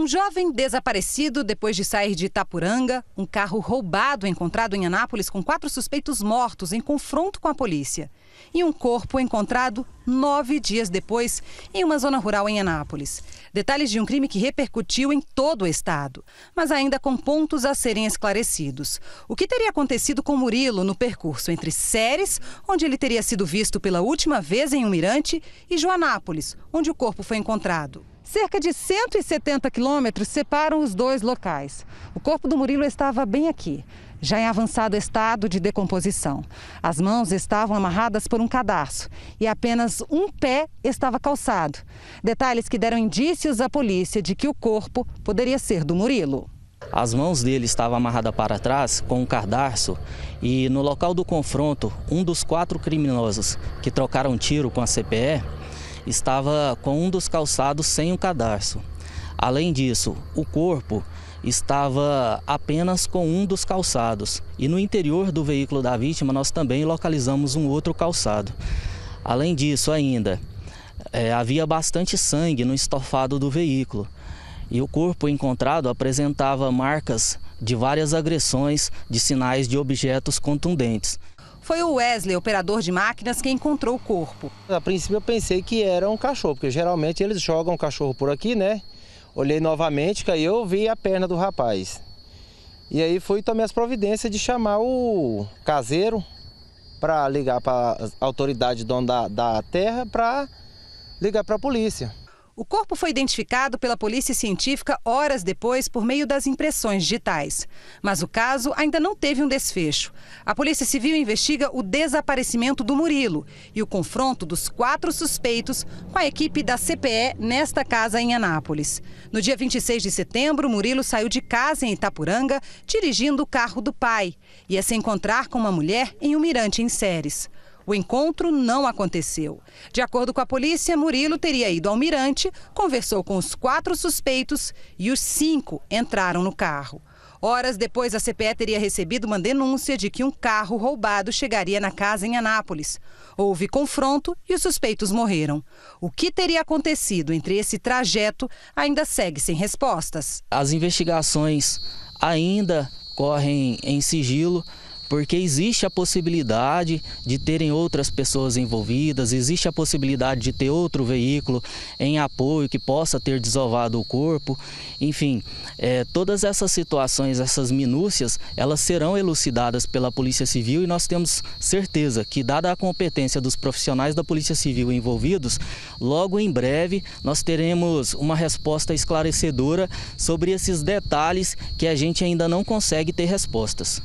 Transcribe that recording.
Um jovem desaparecido depois de sair de Itapuranga, um carro roubado encontrado em Anápolis com quatro suspeitos mortos em confronto com a polícia. E um corpo encontrado nove dias depois em uma zona rural em Anápolis. Detalhes de um crime que repercutiu em todo o estado, mas ainda com pontos a serem esclarecidos. O que teria acontecido com Murilo no percurso entre Séries, onde ele teria sido visto pela última vez em um mirante, e Joanápolis, onde o corpo foi encontrado? Cerca de 170 quilômetros separam os dois locais. O corpo do Murilo estava bem aqui, já em avançado estado de decomposição. As mãos estavam amarradas por um cadarço e apenas um pé estava calçado. Detalhes que deram indícios à polícia de que o corpo poderia ser do Murilo. As mãos dele estavam amarradas para trás com um cadarço e no local do confronto, um dos quatro criminosos que trocaram tiro com a CPE estava com um dos calçados sem o cadarço. Além disso, o corpo estava apenas com um dos calçados e no interior do veículo da vítima nós também localizamos um outro calçado. Além disso, ainda é, havia bastante sangue no estofado do veículo e o corpo encontrado apresentava marcas de várias agressões de sinais de objetos contundentes. Foi o Wesley, operador de máquinas, que encontrou o corpo. A princípio eu pensei que era um cachorro, porque geralmente eles jogam o cachorro por aqui, né? Olhei novamente, que aí eu vi a perna do rapaz. E aí fui tomar as providências de chamar o caseiro para ligar para a autoridade dona da, da terra para ligar para a polícia. O corpo foi identificado pela polícia científica horas depois por meio das impressões digitais. Mas o caso ainda não teve um desfecho. A Polícia Civil investiga o desaparecimento do Murilo e o confronto dos quatro suspeitos com a equipe da CPE nesta casa em Anápolis. No dia 26 de setembro, Murilo saiu de casa em Itapuranga dirigindo o carro do pai. Ia é se encontrar com uma mulher em um mirante em Séries. O encontro não aconteceu. De acordo com a polícia, Murilo teria ido ao mirante, conversou com os quatro suspeitos e os cinco entraram no carro. Horas depois, a CPE teria recebido uma denúncia de que um carro roubado chegaria na casa em Anápolis. Houve confronto e os suspeitos morreram. O que teria acontecido entre esse trajeto ainda segue sem respostas. As investigações ainda correm em sigilo porque existe a possibilidade de terem outras pessoas envolvidas, existe a possibilidade de ter outro veículo em apoio que possa ter desovado o corpo. Enfim, é, todas essas situações, essas minúcias, elas serão elucidadas pela Polícia Civil e nós temos certeza que, dada a competência dos profissionais da Polícia Civil envolvidos, logo em breve nós teremos uma resposta esclarecedora sobre esses detalhes que a gente ainda não consegue ter respostas.